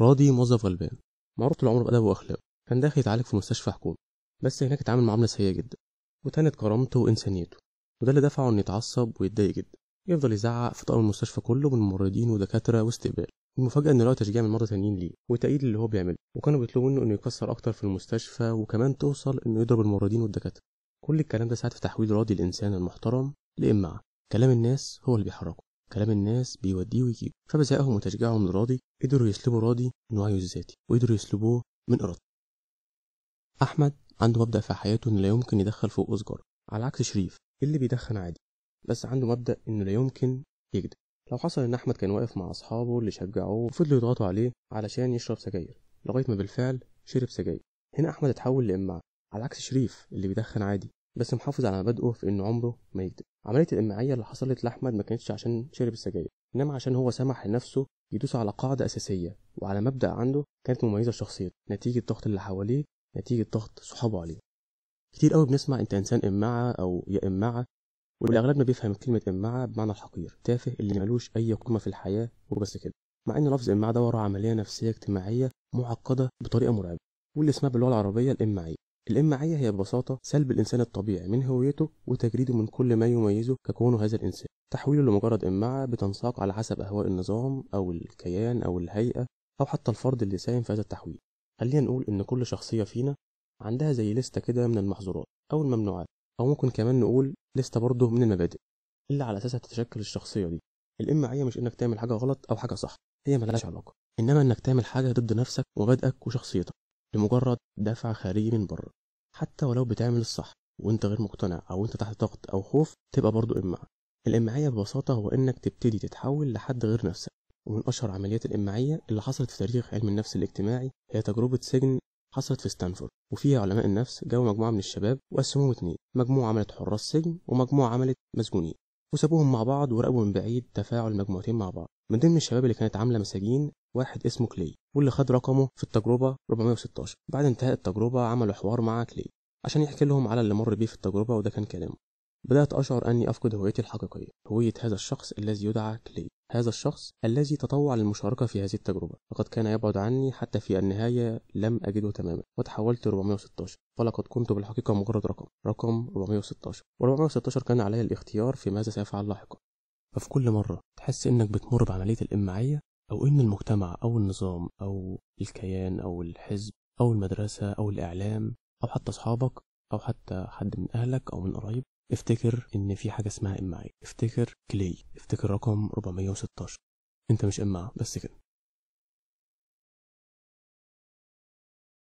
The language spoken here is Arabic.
راضي موظف غلبان معروف طول عمره بأدب وأخلاقه كان داخل يتعالج في مستشفى حكومي بس هناك اتعامل معاملة سيئة جدا وتهنت كرامته وإنسانيته وده اللي دفعه إنه يتعصب ويتضايق جدا يفضل يزعق في طقم المستشفى كله من ممرضين ودكاترة واستقبال المفاجأة إن لقى تشجيع من مرضى تانيين ليه وتأييد اللي هو بيعمله وكانوا بيطلبوا منه إنه يكسر أكتر في المستشفى وكمان توصل إنه يضرب الممرضين والدكاترة كل الكلام ده ساعد في تحويل راضي الإنسان المحترم لإمعة كلام الناس هو اللي بيحركه كلام الناس بيوديه ويجيبه فبذائهم وتشجيعهم لراضي قدروا يسلبوا راضي من وعيه الذاتي وقدروا يسلبوه من إرادته أحمد عنده مبدأ في حياته إن لا يمكن يدخل فوق سجارة على عكس شريف اللي بيدخن عادي بس عنده مبدأ إنه لا يمكن يكذب لو حصل إن أحمد كان واقف مع أصحابه اللي شجعوه وفضلوا يضغطوا عليه علشان يشرب سجاير لغاية ما بالفعل شرب سجاير هنا أحمد اتحول لإمعة على عكس شريف اللي بيدخن عادي بس محافظ على مبادئه في إن عمره ما يكذب عملية الإمعية اللي حصلت لأحمد ما كانتش عشان شرب السجاير إنما عشان هو سمح لنفسه يدوس على قاعدة أساسية وعلى مبدأ عنده كانت مميزة شخصيته نتيجة ضغط اللي حواليه نتيجة ضغط صحابه عليه كتير قوي بنسمع أنت إنسان إمعة أو يا إمعة والأغلب ما بيفهم كلمة إمعة بمعنى الحقير تافه اللي ملوش أي قيمة في الحياة وبس كده مع إن لفظ إمعة ده وراه عملية نفسية اجتماعية معقدة بطريقة مرعبة واللي اسمها باللغة العربية الإمعية الإمعية هي ببساطة سلب الإنسان الطبيعي من هويته وتجريده من كل ما يميزه ككونه هذا الإنسان تحويله لمجرد إمعة بتنساق على حسب أهواء النظام أو الكيان أو الهيئة أو حتى الفرد اللي ساهم في هذا التحويل خلينا نقول إن كل شخصية فينا عندها زي لستة كده من المحظورات أو الممنوعات أو ممكن كمان نقول لستة برضه من المبادئ اللي على أساسها تتشكل الشخصية دي الإمعية مش إنك تعمل حاجة غلط أو حاجة صح هي ملهاش علاقة إنما إنك تعمل حاجة ضد نفسك ومبادئك وشخصيتك لمجرد دفع خارجي من بره حتى ولو بتعمل الصح وانت غير مقتنع او انت تحت ضغط او خوف تبقى برضو امعة الامعاء ببساطة هو انك تبتدي تتحول لحد غير نفسك ومن اشهر عمليات الامعية اللي حصلت في تاريخ علم النفس الاجتماعي هي تجربة سجن حصلت في ستانفورد وفيها علماء النفس جابوا مجموعة من الشباب وقسموهم اتنين مجموعة عملت حراس سجن ومجموعة عملت مسجونين وسابوهم مع بعض وراقبوا من بعيد تفاعل المجموعتين مع بعض من ضمن الشباب اللي كانت عاملة مساجين واحد اسمه كلي واللي خد رقمه في التجربة 416 بعد انتهاء التجربة عملوا حوار مع كلي عشان يحكي لهم على اللي مر بيه في التجربة وده كان كلامه بدأت أشعر أني أفقد هويتي الحقيقية هوية هذا الشخص الذي يدعى كلي هذا الشخص الذي تطوع للمشاركة في هذه التجربة لقد كان يبعد عني حتى في النهاية لم أجده تماما وتحولت 416 فلقد كنت بالحقيقة مجرد رقم رقم 416 و416 كان علي الاختيار في ماذا سأفعل لاحقا ففي كل مرة تحس إنك بتمر بعملية الإمعية أو إن المجتمع أو النظام أو الكيان أو الحزب أو المدرسة أو الإعلام أو حتى أصحابك أو حتى حد من أهلك أو من قريب افتكر إن في حاجة اسمها إمعي افتكر كلي افتكر رقم 416 أنت مش إمع بس كده